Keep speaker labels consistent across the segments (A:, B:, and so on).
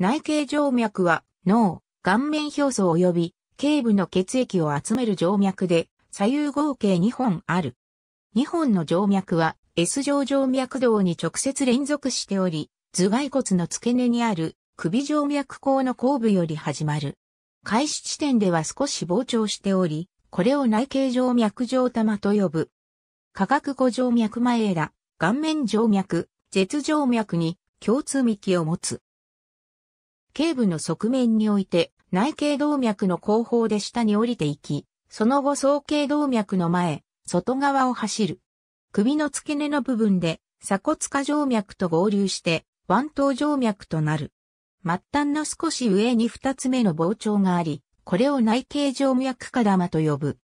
A: 内形静脈は脳、顔面表層及び頸部の血液を集める静脈で左右合計2本ある。2本の静脈は S 状静脈道に直接連続しており、頭蓋骨の付け根にある首静脈口の後部より始まる。開始地点では少し膨張しており、これを内形静脈上玉と呼ぶ。化学後静脈前ら、顔面静脈、舌静脈に共通幹を持つ。頸部の側面において、内頸動脈の後方で下に降りていき、その後総頸動脈の前、外側を走る。首の付け根の部分で、鎖骨下静脈と合流して、腕頭静脈となる。末端の少し上に二つ目の膨張があり、これを内頸静脈下玉と呼ぶ。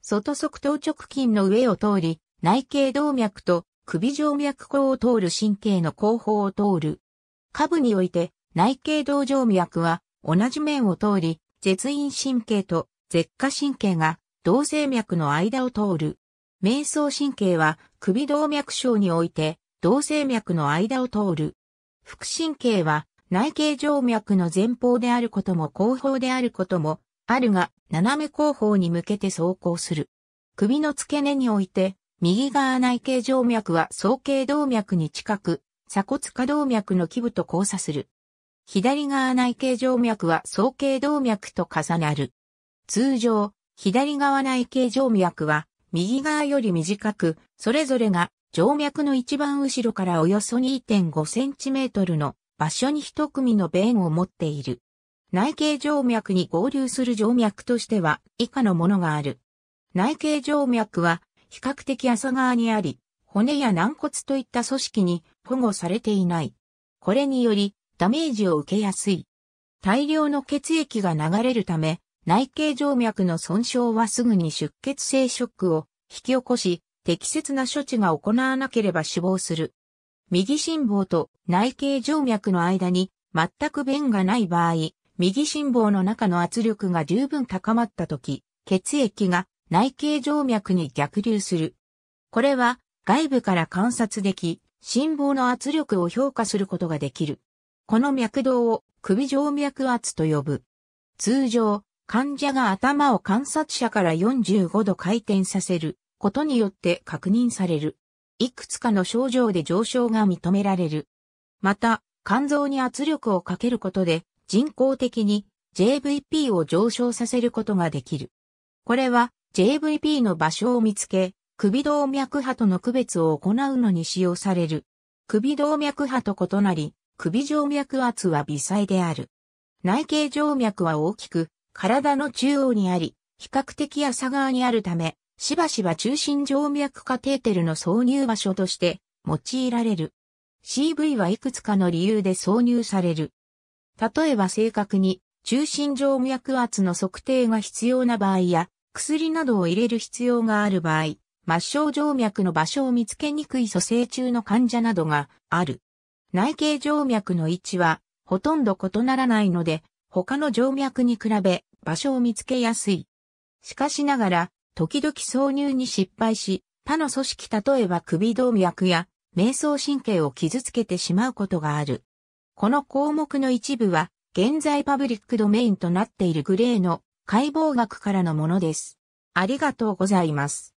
A: 外側頭直筋の上を通り、内頸動脈と首静脈口を通る神経の後方を通る。下部において内頸動静脈は同じ面を通り、絶陰神経と舌下神経が動静脈の間を通る。瞑想神経は首動脈症において動静脈の間を通る。副神経は内頸静脈の前方であることも後方であることもあるが斜め後方に向けて走行する。首の付け根において右側内頸静脈は総頸動脈に近く鎖骨下動脈の基部と交差する。左側内形静脈は総形動脈と重なる。通常、左側内形静脈は右側より短く、それぞれが静脈の一番後ろからおよそ2.5センチメートルの場所に一組の弁を持っている。内形静脈に合流する静脈としては以下のものがある。内形静脈は比較的浅側にあり、骨や軟骨といった組織に保護されていない。これにより、ダメージを受けやすい。大量の血液が流れるため、内形静脈の損傷はすぐに出血性ショックを引き起こし、適切な処置が行わなければ死亡する。右心房と内形静脈の間に全く弁がない場合、右心房の中の圧力が十分高まった時、血液が内形静脈に逆流する。これは外部から観察でき、心房の圧力を評価することができる。この脈動を首静脈圧と呼ぶ。通常、患者が頭を観察者から45度回転させることによって確認される。いくつかの症状で上昇が認められる。また、肝臓に圧力をかけることで人工的に JVP を上昇させることができる。これは JVP の場所を見つけ、首動脈波との区別を行うのに使用される。首動脈波と異なり、首静脈圧は微細である。内形静脈は大きく、体の中央にあり、比較的朝側にあるため、しばしば中心静脈カテーテルの挿入場所として用いられる。CV はいくつかの理由で挿入される。例えば正確に中心静脈圧の測定が必要な場合や薬などを入れる必要がある場合、末梢静脈の場所を見つけにくい蘇生中の患者などがある。内径静脈の位置はほとんど異ならないので、他の静脈に比べ場所を見つけやすい。しかしながら、時々挿入に失敗し、他の組織例えば首動脈や瞑想神経を傷つけてしまうことがある。この項目の一部は、現在パブリックドメインとなっているグレーの解剖学からのものです。ありがとうございます。